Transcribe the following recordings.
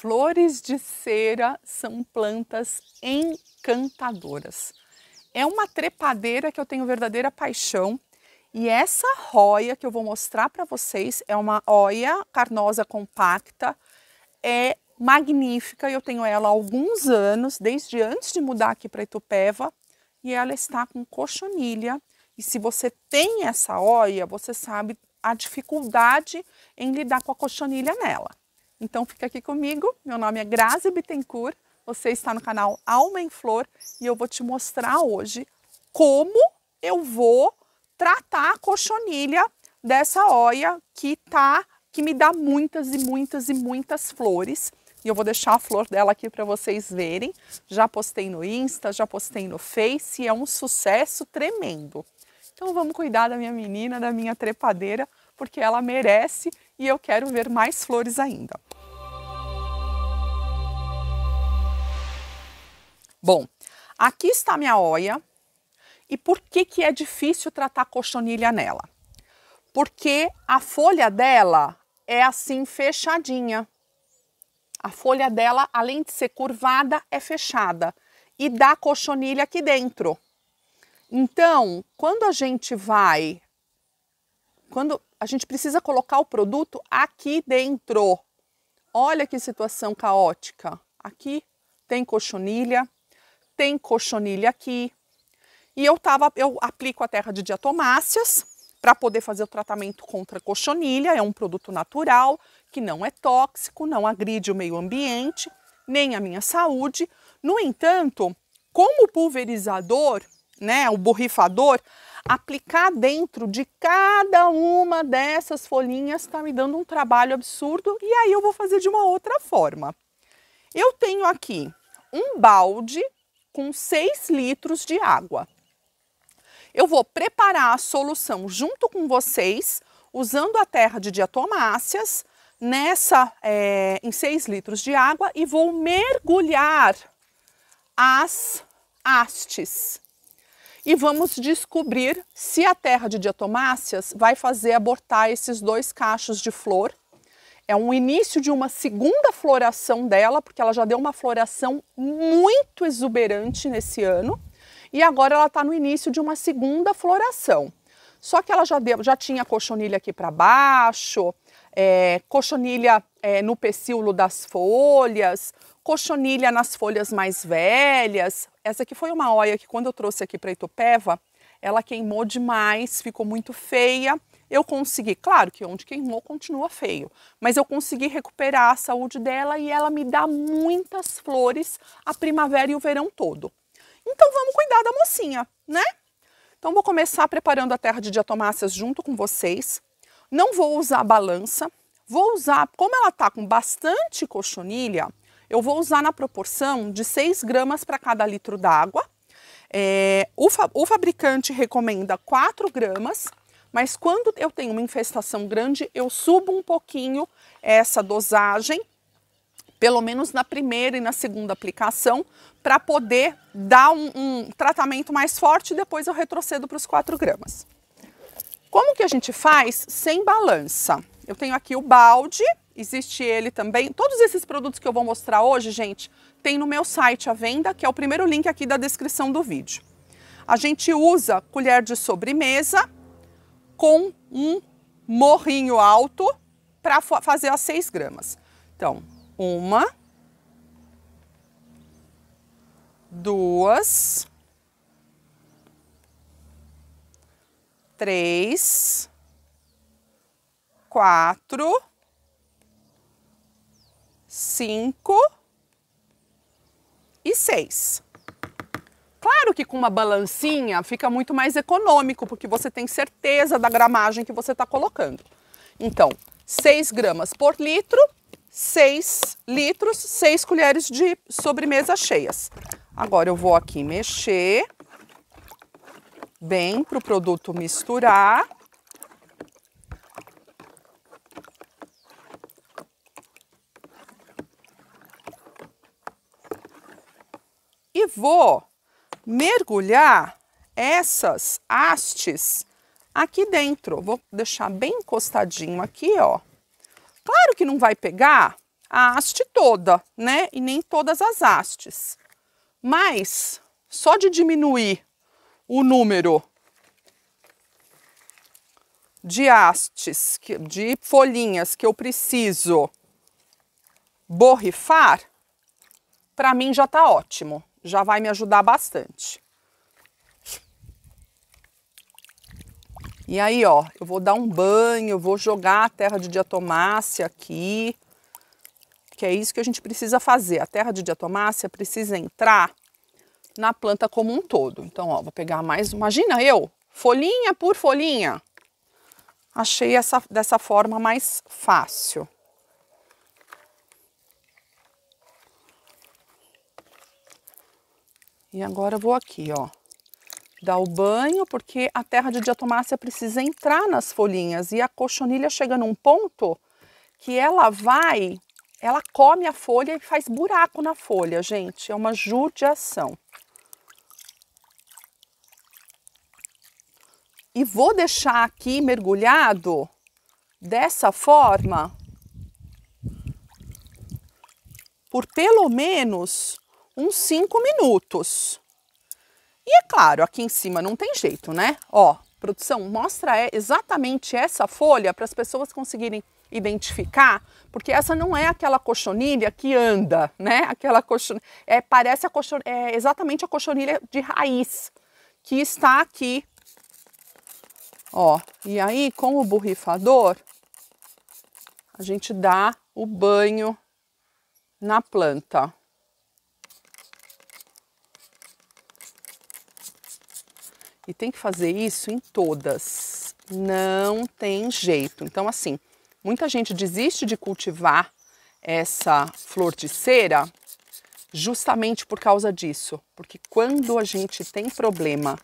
flores de cera são plantas encantadoras. É uma trepadeira que eu tenho verdadeira paixão. E essa roia que eu vou mostrar para vocês é uma roia carnosa compacta, é magnífica. Eu tenho ela há alguns anos, desde antes de mudar aqui para Itupeva, e ela está com cochonilha. E se você tem essa roia, você sabe a dificuldade em lidar com a cochonilha nela. Então fica aqui comigo, meu nome é Grazi Bittencourt, você está no canal Alma em Flor e eu vou te mostrar hoje como eu vou tratar a cochonilha dessa oia que tá que me dá muitas e muitas e muitas flores. E eu vou deixar a flor dela aqui para vocês verem. Já postei no Insta, já postei no Face, e é um sucesso tremendo. Então vamos cuidar da minha menina, da minha trepadeira, porque ela merece e eu quero ver mais flores ainda. Bom, aqui está minha oia. E por que, que é difícil tratar cochonilha nela? Porque a folha dela é assim fechadinha. A folha dela, além de ser curvada, é fechada e dá cochonilha aqui dentro. Então, quando a gente vai, quando a gente precisa colocar o produto aqui dentro. Olha que situação caótica. Aqui tem cochonilha, tem cochonilha aqui. E eu, tava, eu aplico a terra de diatomáceas para poder fazer o tratamento contra a cochonilha. É um produto natural que não é tóxico, não agride o meio ambiente, nem a minha saúde. No entanto, como pulverizador, né, o borrifador, aplicar dentro de cada uma dessas folhinhas está me dando um trabalho absurdo e aí eu vou fazer de uma outra forma. Eu tenho aqui um balde com 6 litros de água. Eu vou preparar a solução junto com vocês, usando a terra de diatomáceas, nessa, é, em 6 litros de água e vou mergulhar as hastes. E vamos descobrir se a terra de diatomáceas vai fazer abortar esses dois cachos de flor é um início de uma segunda floração dela, porque ela já deu uma floração muito exuberante nesse ano. E agora ela está no início de uma segunda floração. Só que ela já, deu, já tinha cochonilha aqui para baixo, é, cochonilha é, no pecíolo das folhas, cochonilha nas folhas mais velhas. Essa aqui foi uma oia que quando eu trouxe aqui para Itopeva, ela queimou demais, ficou muito feia eu consegui, claro que onde queimou continua feio, mas eu consegui recuperar a saúde dela e ela me dá muitas flores a primavera e o verão todo. Então vamos cuidar da mocinha, né? Então vou começar preparando a terra de diatomáceas junto com vocês. Não vou usar balança, vou usar, como ela tá com bastante cochonilha, eu vou usar na proporção de 6 gramas para cada litro d'água. É, o, fa o fabricante recomenda 4 gramas mas quando eu tenho uma infestação grande, eu subo um pouquinho essa dosagem, pelo menos na primeira e na segunda aplicação, para poder dar um, um, tratamento mais forte e depois eu retrocedo para os 4 gramas. Como que a gente faz sem balança? Eu tenho aqui o balde, existe ele também. Todos esses produtos que eu vou mostrar hoje, gente, tem no meu site à venda, que é o primeiro link aqui da descrição do vídeo. A gente usa colher de sobremesa, com um morrinho alto para fazer as 6 gramas. Então, uma, duas, três, quatro, cinco e seis. Claro que com uma balancinha fica muito mais econômico, porque você tem certeza da gramagem que você está colocando. Então, 6 gramas por litro, 6 litros, 6 colheres de sobremesa cheias. Agora eu vou aqui mexer bem para o produto misturar. E vou mergulhar essas hastes aqui dentro. Vou deixar bem encostadinho aqui, ó. Claro que não vai pegar a haste toda, né? E nem todas as hastes. Mas só de diminuir o número de hastes, de folhinhas que eu preciso borrifar, para mim já tá ótimo já vai me ajudar bastante. E aí, ó, eu vou dar um banho, eu vou jogar a terra de diatomácea aqui, que é isso que a gente precisa fazer. A terra de diatomácea precisa entrar na planta como um todo. Então, ó, vou pegar mais, imagina eu, folhinha por folhinha. Achei essa dessa forma mais fácil. E agora eu vou aqui, ó, dar o banho, porque a terra de diatomácea precisa entrar nas folhinhas e a cochonilha chega num ponto que ela vai, ela come a folha e faz buraco na folha, gente. É uma judiação. E vou deixar aqui mergulhado dessa forma por pelo menos uns 5 minutos. E é claro, aqui em cima não tem jeito, né? Ó, produção, mostra é exatamente essa folha para as pessoas conseguirem identificar, porque essa não é aquela cochonilha que anda, né? Aquela cochonilha, é, parece a cochon, é, exatamente a cochonilha de raiz que está aqui. Ó, e aí com o borrifador a gente dá o banho na planta. E tem que fazer isso em todas. Não tem jeito. Então, assim, muita gente desiste de cultivar essa flor de cera justamente por causa disso. Porque quando a gente tem problema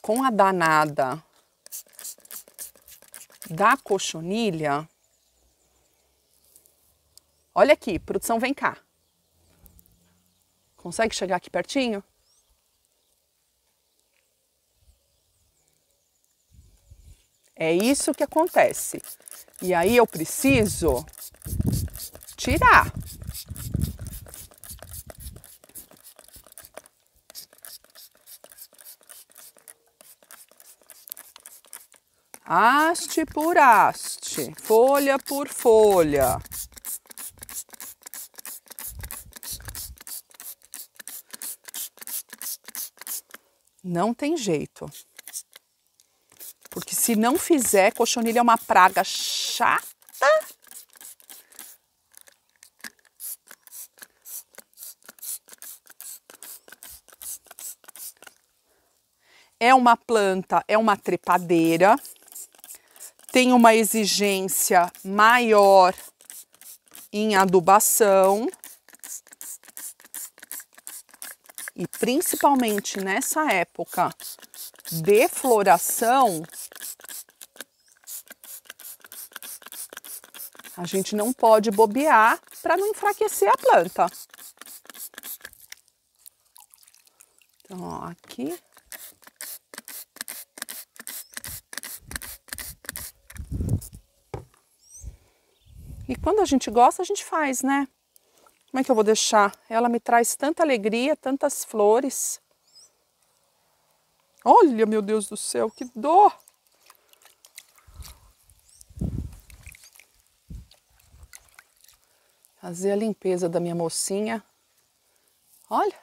com a danada da cochonilha, olha aqui, produção vem cá. Consegue chegar aqui pertinho? É isso que acontece. E aí eu preciso tirar. Haste por haste, folha por folha. Não tem jeito. Se não fizer, cochonilha é uma praga chata. É uma planta, é uma trepadeira, tem uma exigência maior em adubação e principalmente nessa época de floração, A gente não pode bobear para não enfraquecer a planta. Então, ó, aqui. E quando a gente gosta, a gente faz, né? Como é que eu vou deixar? Ela me traz tanta alegria, tantas flores. Olha, meu Deus do céu, que dor! fazer a limpeza da minha mocinha. Olha,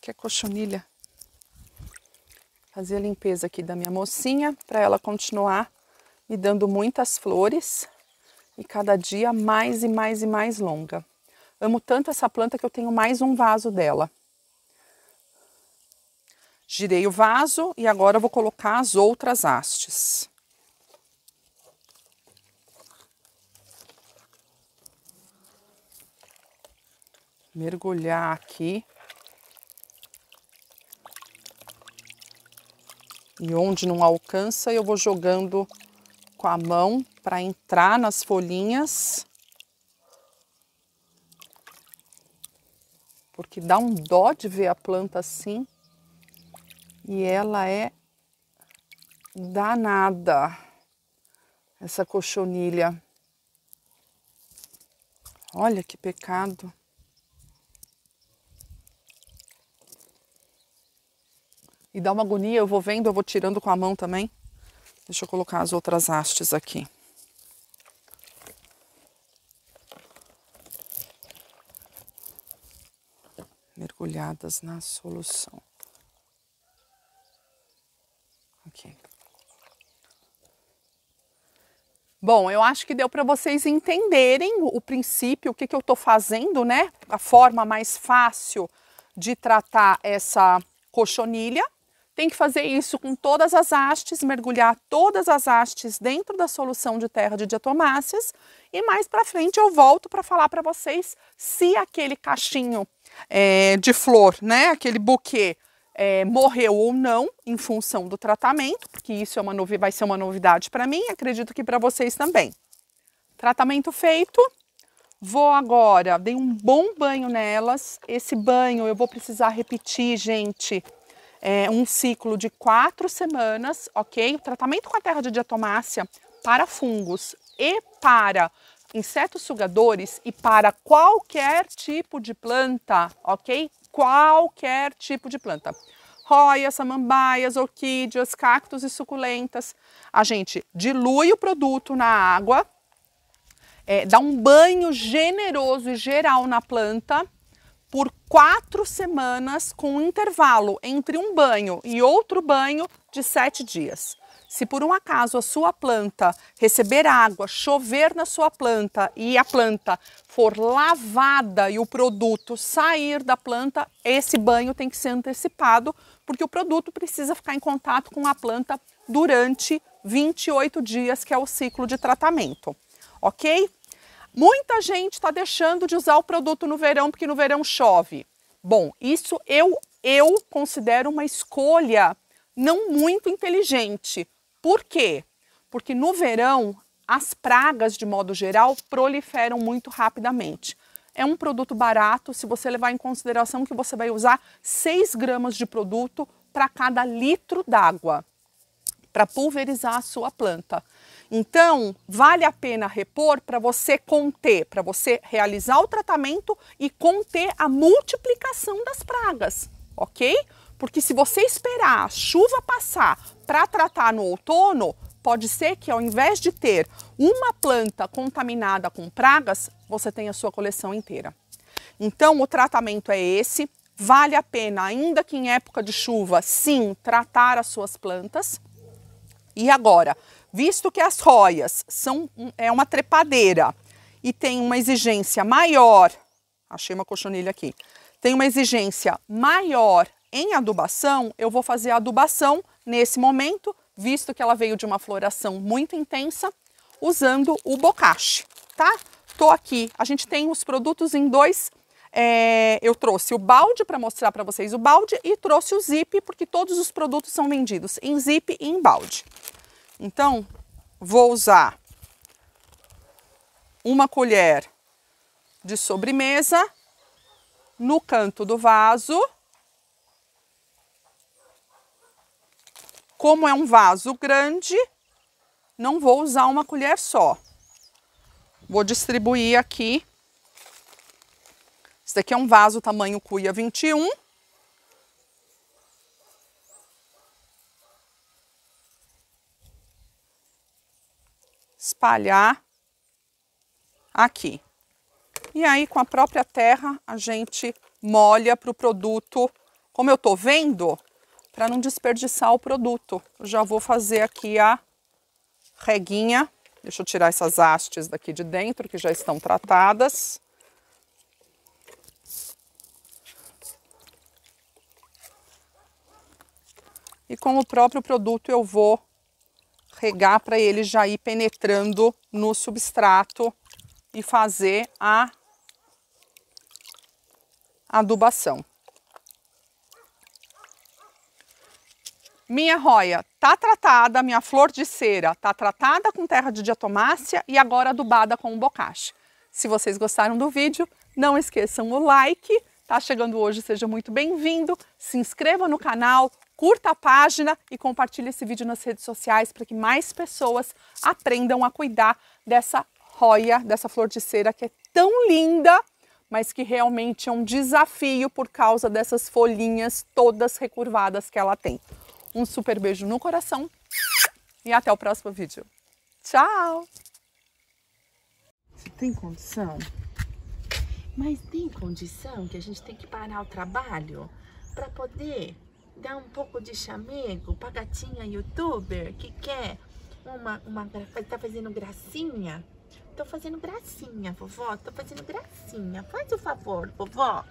que cochonilha. Fazer a limpeza aqui da minha mocinha para ela continuar me dando muitas flores e cada dia mais e mais e mais longa. Amo tanto essa planta que eu tenho mais um vaso dela. Girei o vaso e agora vou colocar as outras hastes. mergulhar aqui. E onde não alcança, eu vou jogando com a mão para entrar nas folhinhas. Porque dá um dó de ver a planta assim. E ela é danada, essa cochonilha. Olha que pecado. E dá uma agonia, eu vou vendo, eu vou tirando com a mão também. Deixa eu colocar as outras hastes aqui. Mergulhadas na solução. Aqui. Bom, eu acho que deu para vocês entenderem o princípio, o que, que eu estou fazendo, né? A forma mais fácil de tratar essa cochonilha. Tem que fazer isso com todas as hastes, mergulhar todas as hastes dentro da solução de terra de diatomáceas. E mais para frente eu volto para falar para vocês se aquele cachinho é, de flor, né, aquele buquê, é, morreu ou não em função do tratamento, porque isso é uma vai ser uma novidade para mim, acredito que para vocês também. Tratamento feito, vou agora, dei um bom banho nelas. Esse banho eu vou precisar repetir, gente, é, um ciclo de quatro semanas, ok? O tratamento com a terra de diatomácea para fungos e para insetos sugadores e para qualquer tipo de planta, ok? Qualquer tipo de planta. Roias, samambaias, orquídeas, cactos e suculentas. A gente dilui o produto na água, é, dá um banho generoso e geral na planta por quatro semanas com um intervalo entre um banho e outro banho de sete dias. Se por um acaso a sua planta receber água, chover na sua planta e a planta for lavada e o produto sair da planta, esse banho tem que ser antecipado, porque o produto precisa ficar em contato com a planta durante 28 dias, que é o ciclo de tratamento. Ok? Muita gente está deixando de usar o produto no verão porque no verão chove. Bom, isso eu eu considero uma escolha não muito inteligente. Por quê? Porque no verão as pragas de modo geral proliferam muito rapidamente. É um produto barato se você levar em consideração que você vai usar 6 gramas de produto para cada litro d'água para pulverizar a sua planta. Então, vale a pena repor para você conter, para você realizar o tratamento e conter a multiplicação das pragas, ok? Porque se você esperar a chuva passar para tratar no outono, pode ser que ao invés de ter uma planta contaminada com pragas, você tenha a sua coleção inteira. Então, o tratamento é esse. Vale a pena, ainda que em época de chuva, sim, tratar as suas plantas. E agora, visto que as roias são é uma trepadeira e tem uma exigência maior, achei uma cochonilha aqui, tem uma exigência maior em adubação, eu vou fazer a adubação nesse momento, visto que ela veio de uma floração muito intensa, usando o bocache, tá? Tô aqui, a gente tem os produtos em dois é, eu trouxe o balde para mostrar para vocês o balde e trouxe o zip, porque todos os produtos são vendidos em zip e em balde. Então, vou usar uma colher de sobremesa no canto do vaso. Como é um vaso grande, não vou usar uma colher só. Vou distribuir aqui. Esse daqui é um vaso tamanho cuia 21. espalhar aqui. E aí, com a própria terra, a gente molha para o produto, como eu estou vendo, para não desperdiçar o produto. Eu já vou fazer aqui a reguinha. Deixa eu tirar essas hastes daqui de dentro, que já estão tratadas. E com o próprio produto eu vou regar para ele já ir penetrando no substrato e fazer a adubação. Minha roia tá tratada, minha flor de cera tá tratada com terra de diatomácea e agora adubada com um Se vocês gostaram do vídeo, não esqueçam o like. Tá chegando hoje, seja muito bem-vindo. Se inscreva no canal, curta a página e compartilhe esse vídeo nas redes sociais para que mais pessoas aprendam a cuidar dessa roia, dessa flor de cera que é tão linda, mas que realmente é um desafio por causa dessas folhinhas todas recurvadas que ela tem. Um super beijo no coração e até o próximo vídeo. Tchau! Você tem condição? Mas tem condição que a gente tem que parar o trabalho para poder dá um pouco de chamego pra gatinha youtuber que quer uma, uma tá fazendo gracinha? Tô fazendo gracinha, vovó, tô fazendo gracinha. Faz o favor, vovó.